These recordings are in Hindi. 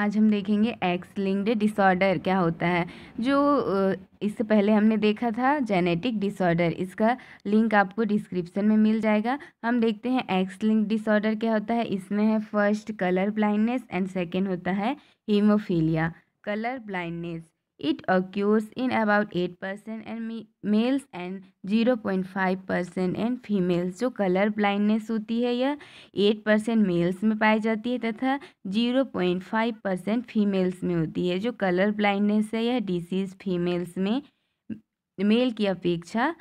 आज हम देखेंगे एक्स लिंक्ड डिसऑर्डर क्या होता है जो इससे पहले हमने देखा था जेनेटिक डिसऑर्डर इसका लिंक आपको डिस्क्रिप्शन में मिल जाएगा हम देखते हैं एक्स लिंक्ड डिसऑर्डर क्या होता है इसमें है first colour blindness and second होता है haemophilia colour blindness It occurs in about 8% and males and 0.5% and females जो कलर ब्लाइंडनेस होती है यह 8% मेल्स में पाई जाती है तथा 0.5% फीमेल्स में होती है जो कलर ब्लाइंडनेस है यह डिसीज़ फीमेल्स में मेल की अपेक्षा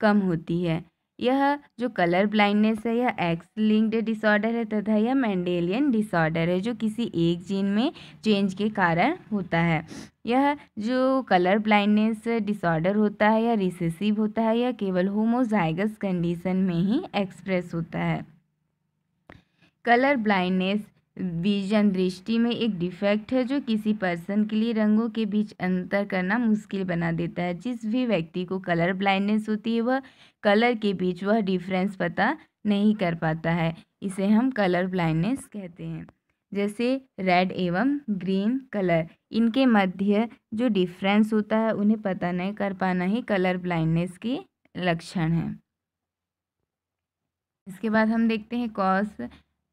कम होती है यह जो कलर ब्लाइंडनेस है यह एक्स लिंक्ड डिसऑर्डर है तथा यह मैंडेलियन डिसऑर्डर है जो किसी एक जीन में चेंज के कारण होता है यह जो कलर ब्लाइंडनेस डिसऑर्डर होता है यह रिसेसिव होता है यह केवल होमोजाइगस कंडीशन में ही एक्सप्रेस होता है कलर ब्लाइंडनेस विजन दृष्टि में एक डिफेक्ट है जो किसी पर्सन के लिए रंगों के बीच अंतर करना मुश्किल बना देता है जिस भी व्यक्ति को कलर ब्लाइंडनेस होती है वह कलर के बीच वह डिफरेंस पता नहीं कर पाता है इसे हम कलर ब्लाइंडनेस कहते हैं जैसे रेड एवं ग्रीन कलर इनके मध्य जो डिफरेंस होता है उन्हें पता नहीं कर पाना ही कलर ब्लाइंडनेस के लक्षण है इसके बाद हम देखते हैं cause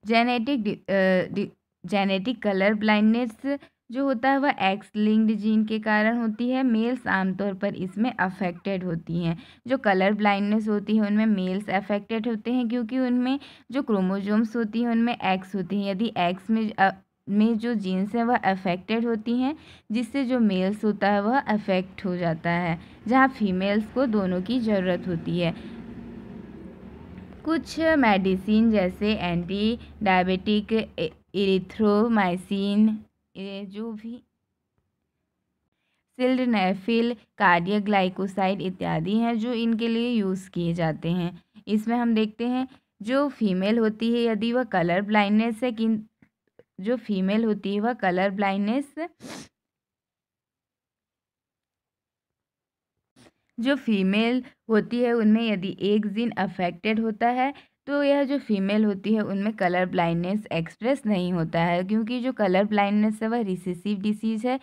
genetic genetic colour blindness जो होता है वह एक्स लिंक्ड जीन के कारण होती है मेल्स आमतौर पर इसमें अफेक्टेड होती हैं जो कलर ब्लाइंडनेस होती है उनमें मेल्स अफेक्टेड होते हैं क्योंकि उनमें जो क्रोमोजोम्स होती हैं उनमें एक्स होती हैं यदि एक्स में अ, में जो जीन्स हैं वह अफेक्टेड होती हैं जिससे जो मेल्स होता है वह अफेक्ट हो जाता है जहाँ फीमेल्स को दोनों की ज़रूरत होती है कुछ मेडिसिन जैसे एंटी डायबिटिक इरिथ्रोमाइसिन जो भी सिल्डनेफिल कार्डियक ग्लाइकोसाइड इत्यादि हैं जो इनके लिए यूज़ किए जाते हैं इसमें हम देखते हैं जो फीमेल होती है यदि वह कलर ब्लाइंडनेस है किन जो फीमेल होती है वह कलर ब्लाइंडनेस जो फीमेल होती है उनमें यदि एक जीन अफेक्टेड होता है तो यह जो फीमेल होती है उनमें कलर ब्लाइंडनेस एक्सप्रेस नहीं होता है क्योंकि जो कलर ब्लाइंडनेस है वह रिसेसिव डिसीज़ है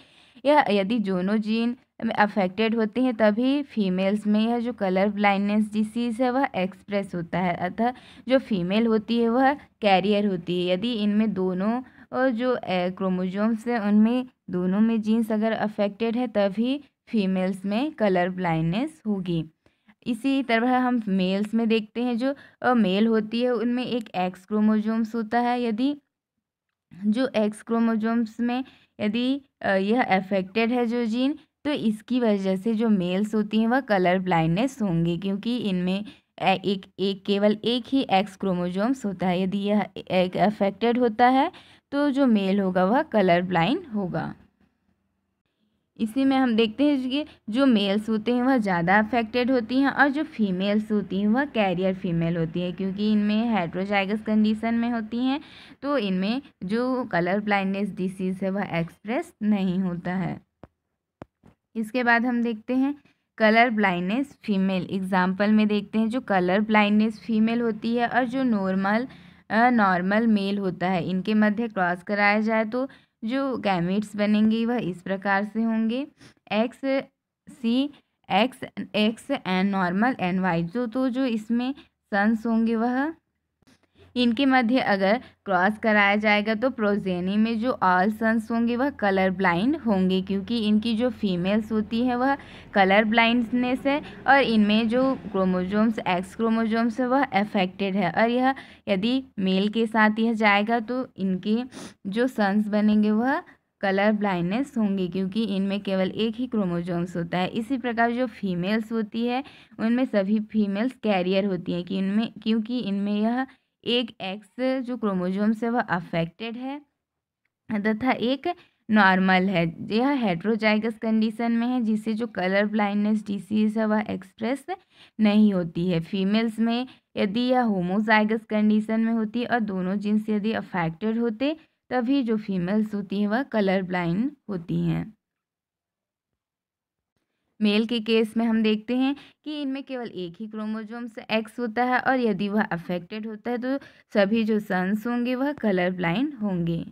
यह यदि जोनो जीन अफेक्टेड होते हैं तभी फीमेल्स में यह जो कलर ब्लाइंडनेस डिसीज़ है वह एक्सप्रेस होता है अतः जो फीमेल होती है वह कैरियर होती है यदि इनमें दोनों और जो क्रोमोजोम्स हैं उनमें दोनों में जीन्स अगर अफेक्टेड है तभी फीमेल्स में कलर ब्लाइंडनेस होगी इसी तरह हम मेल्स में देखते हैं जो मेल होती है उनमें एक एक्स क्रोमोजोम्स होता है यदि जो एक्स क्रोमोजोम्स में यदि यह अफेक्टेड है जो जीन तो इसकी वजह से जो मेल्स होती हैं वह कलर ब्लाइंडनेस होंगी क्योंकि इनमें एक एक केवल एक ही एक्स क्रोमोजोम्स होता है यदि यह एक अफेक्टेड होता है तो जो मेल होगा वह कलर ब्लाइंड होगा इसी में हम देखते हैं कि जो मेल्स होते हैं वह ज़्यादा अफेक्टेड होती हैं और जो फीमेल्स होती हैं वह कैरियर फीमेल होती है क्योंकि इनमें हाइड्रोजाइगस कंडीशन में होती हैं तो इनमें जो कलर ब्लाइंडनेस डिसीज़ है वह एक्सप्रेस नहीं होता है इसके बाद हम देखते हैं कलर ब्लाइंडनेस फीमेल एग्जाम्पल में देखते हैं जो कलर ब्लाइंडनेस फीमेल होती है और जो नॉर्मल नॉर्मल मेल होता है इनके मध्य क्रॉस कराया जाए तो जो गैमेट्स बनेंगे वह इस प्रकार से होंगे X C X X and normal and Y जो तो जो इसमें सन्स होंगे वह इनके मध्य अगर क्रॉस कराया जाएगा तो प्रोजेनी में जो ऑल सन्स होंगे वह कलर ब्लाइंड होंगे क्योंकि इनकी जो फीमेल्स होती हैं वह कलर ब्लाइंडनेस है और इनमें जो क्रोमोजोम्स एक्स क्रोमोजोम्स है वह अफेक्टेड है और यह यदि मेल के साथ यह जाएगा तो इनके जो सन्स बनेंगे वह कलर ब्लाइंडनेस होंगे क्योंकि इनमें केवल एक ही क्रोमोजोम्स होता है इसी प्रकार जो फीमेल्स होती है उनमें सभी फीमेल्स कैरियर होती हैं कि इनमें क्योंकि इनमें यह एक एक्स जो क्रोमोजोम्स है वह अफेक्टेड है तथा एक नॉर्मल है यह हेट्रोजाइगस कंडीशन में है जिससे जो कलर ब्लाइंडनेस डिसीज है वह एक्सप्रेस नहीं होती है फीमेल्स में यदि यह होमोजाइगस कंडीशन में होती है और दोनों जीन्स यदि अफेक्टेड होते तभी जो फीमेल्स होती हैं वह कलर ब्लाइंड होती हैं मेल के केस में हम देखते हैं कि इनमें केवल एक ही क्रोमोजोम्स एक्स होता है और यदि वह अफेक्टेड होता है तो सभी जो सन्स होंगे वह कलर ब्लाइंड होंगे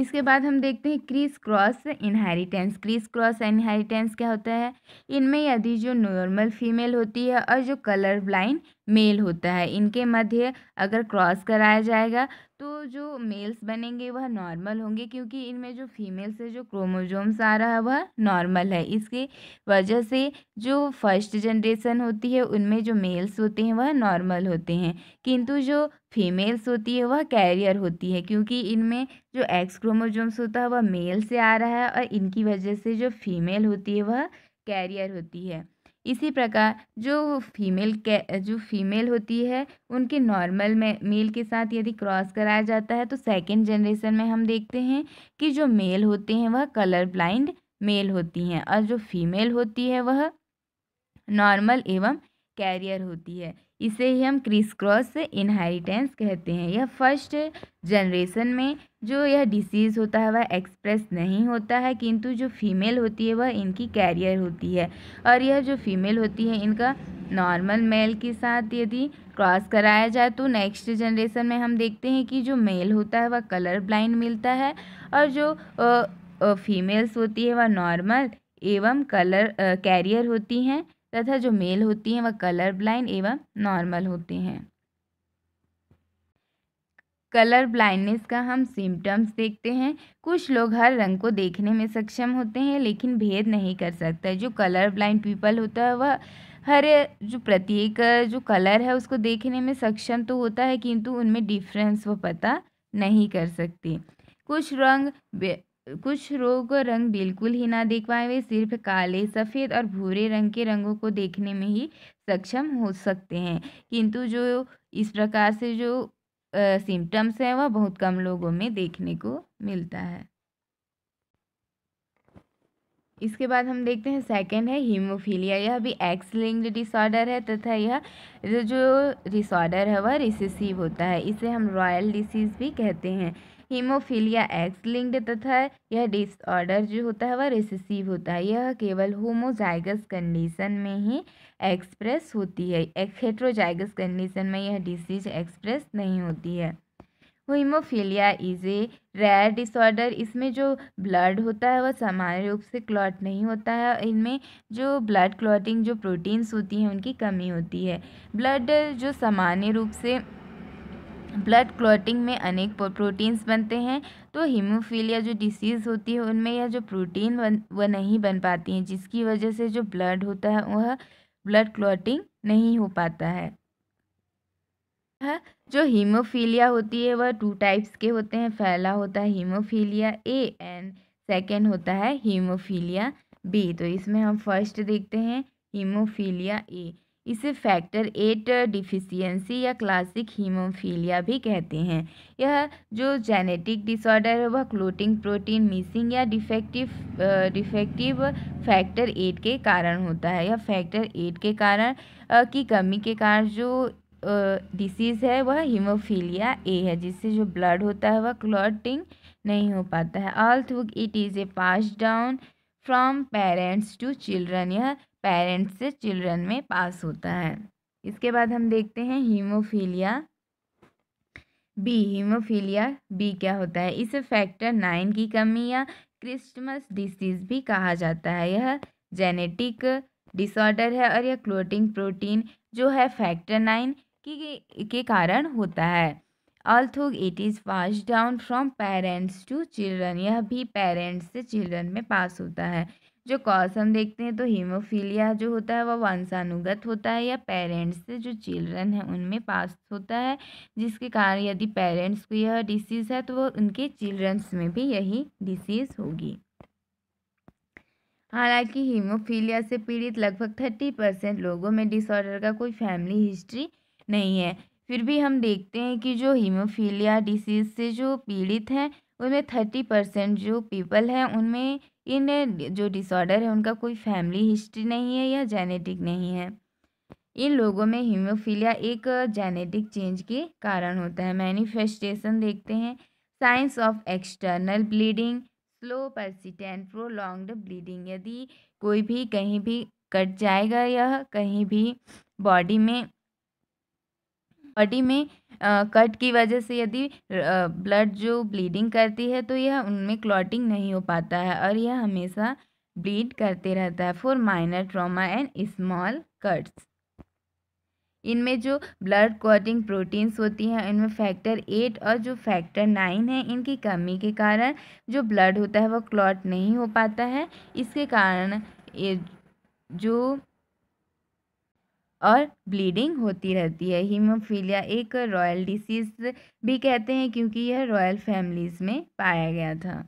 इसके बाद हम देखते हैं criss cross inheritance criss cross inheritance क्या होता है इनमें यदि जो नॉर्मल फीमेल होती है और जो कलर ब्लाइंड मेल होता है इनके मध्य अगर क्रॉस कराया जाएगा तो जो मेल्स बनेंगे वह नॉर्मल होंगे क्योंकि इनमें जो फीमेल्स से जो क्रोमोजोम्स आ रहा है वह नॉर्मल है इसके वजह से जो फर्स्ट जनरेशन होती है उनमें जो मेल्स होते हैं वह नॉर्मल होते हैं किंतु जो फीमेल्स होती है वह कैरियर होती है क्योंकि इनमें जो एक्स क्रोमोजोम्स होता है वह मेल से आ रहा है और इनकी वजह से जो फीमेल होती है वह कैरियर होती है इसी प्रकार जो फीमेल के जो फीमेल होती है उनके नॉर्मल में मेल के साथ यदि क्रॉस कराया जाता है तो सेकेंड जनरेशन में हम देखते हैं कि जो मेल होते हैं वह कलर ब्लाइंड मेल होती हैं और जो फीमेल होती है वह नॉर्मल एवं कैरियर होती है इसे ही हम क्रिस क्रॉस इनहेरिटेंस कहते हैं यह फर्स्ट जनरेशन में जो यह डिसीज़ होता है वह एक्सप्रेस नहीं होता है किंतु जो फीमेल होती है वह इनकी कैरियर होती है और यह जो फीमेल होती है इनका नॉर्मल मेल के साथ यदि क्रॉस कराया जाए तो नेक्स्ट जनरेशन में हम देखते हैं कि जो मेल होता है वह कलर ब्लाइंड मिलता है और जो फीमेल्स होती है वह नॉर्मल एवं कलर कैरियर होती हैं तथा जो मेल होती हैं वह कलर ब्लाइंड एवं नॉर्मल होते हैं कलर ब्लाइंडनेस का हम सिम्टम्स देखते हैं कुछ लोग हर रंग को देखने में सक्षम होते हैं लेकिन भेद नहीं कर सकता जो कलर ब्लाइंड पीपल होता है वह हर जो प्रत्येक जो कलर है उसको देखने में सक्षम तो होता है किंतु उनमें डिफरेंस वो पता नहीं कर सकती कुछ रंग कुछ रोग रंग बिल्कुल ही ना देख पाए वे सिर्फ काले सफ़ेद और भूरे रंग के रंगों को देखने में ही सक्षम हो सकते हैं किंतु जो इस प्रकार से जो सिम्टम्स हैं वह बहुत कम लोगों में देखने को मिलता है इसके बाद हम देखते हैं सेकंड है हीमोफीलिया यह भी एक्स लिंक्ड डिसऑर्डर है तथा यह जो डिसऑर्डर है वह रिसेसिव होता है इसे हम रॉयल डिसीज़ भी कहते हैं हीमोफीलिया एक्स लिंक्ड तथा यह डिसऑर्डर जो होता है वह रिसेसिव होता है यह केवल होमोजाइगस कंडीशन में ही एक्सप्रेस होती है हेट्रोजाइगस कंडीशन में यह डिसीज एक्सप्रेस नहीं होती है haemophilia is a rare disorder इसमें जो ब्लड होता है वह सामान्य रूप से क्लॉट नहीं होता है इनमें जो ब्लड क्लॉटिंग जो प्रोटीन्स होती हैं उनकी कमी होती है ब्लड जो सामान्य रूप से ब्लड क्लॉटिंग में अनेक प्रोटीन्स बनते हैं तो हीमोफीलिया जो डिसीज़ होती है उनमें यह जो प्रोटीन बन वह नहीं बन पाती हैं जिसकी वजह से जो ब्लड होता है वह ब्लड क्लॉटिंग नहीं हो पाता है जो हीमोफीलिया होती है वह टू टाइप्स के होते हैं पहला होता है हीमोफीलिया ए एंड सेकेंड होता है हीमोफीलिया बी तो इसमें हम फर्स्ट देखते हैं हीमोफीलिया ए इसे फैक्टर एट डिफिशियंसी या क्लासिक हीमोफीलिया भी कहते हैं यह जो जेनेटिक डिसऑर्डर है वह क्लोटिंग प्रोटीन मिसिंग या डिफेक्टिव डिफेक्टिव फैक्टर एट के कारण होता है यह फैक्टर एट के कारण की कमी के कारण जो डिसीज़ है वह हीमोफीलिया ए है जिससे जो ब्लड होता है वह क्लॉटिंग नहीं हो पाता है all through it is a pass down from parents to children यह पेरेंट्स से चिल्ड्रन में पास होता है इसके बाद हम देखते हैं हीमोफीलिया बी हीमोफीलिया बी क्या होता है इसे फैक्टर नाइन की कमी या क्रिस्टमस डिसीज भी कहा जाता है यह जेनेटिक डिसऑर्डर है और यह क्लोटिंग प्रोटीन जो है फैक्टर नाइन की के कारण होता है although it is pass down from parents to children यह भी पेरेंट्स से चिल्ड्रन में पास होता है जो कॉज हम देखते हैं तो हीमोफीलिया जो होता है वह वंशानुगत होता है या पेरेंट्स से जो चिल्ड्रन हैं उनमें पास होता है जिसके कारण यदि पेरेंट्स को यह डिसीज़ है तो वह उनके चिल्ड्रंस में भी यही डिसीज़ होगी हालांकि हीमोफीलिया से पीड़ित लगभग थर्टी परसेंट लोगों में डिसऑर्डर का कोई फैमिली हिस्ट्री नहीं है फिर भी हम देखते हैं कि जो हीमोफीलिया डिसीज़ से जो पीड़ित हैं उनमें थर्टी परसेंट जो पीपल हैं उनमें इन जो डिसऑर्डर है उनका कोई फैमिली हिस्ट्री नहीं है या जेनेटिक नहीं है इन लोगों में हीमोफीलिया एक जेनेटिक चेंज के कारण होता है मैनिफेस्टेशन देखते हैं signs of external bleeding slow persistent prolonged bleeding यदि कोई भी कहीं भी कट जाएगा या कहीं भी बॉडी में बॉडी में कट की वजह से यदि ब्लड जो ब्लीडिंग करती है तो यह उनमें क्लॉटिंग नहीं हो पाता है और यह हमेशा ब्लीड करते रहता है for minor trauma and small cuts इनमें जो ब्लड क्लॉटिंग प्रोटीन्स होती हैं इनमें फैक्टर एट और जो फैक्टर नाइन है इनकी कमी के कारण जो ब्लड होता है वह क्लॉट नहीं हो पाता है इसके कारण ये जो और ब्लीडिंग होती रहती है हीमोफीलिया एक रॉयल डिसीज़ भी कहते हैं क्योंकि यह रॉयल फैमिलीज़ में पाया गया था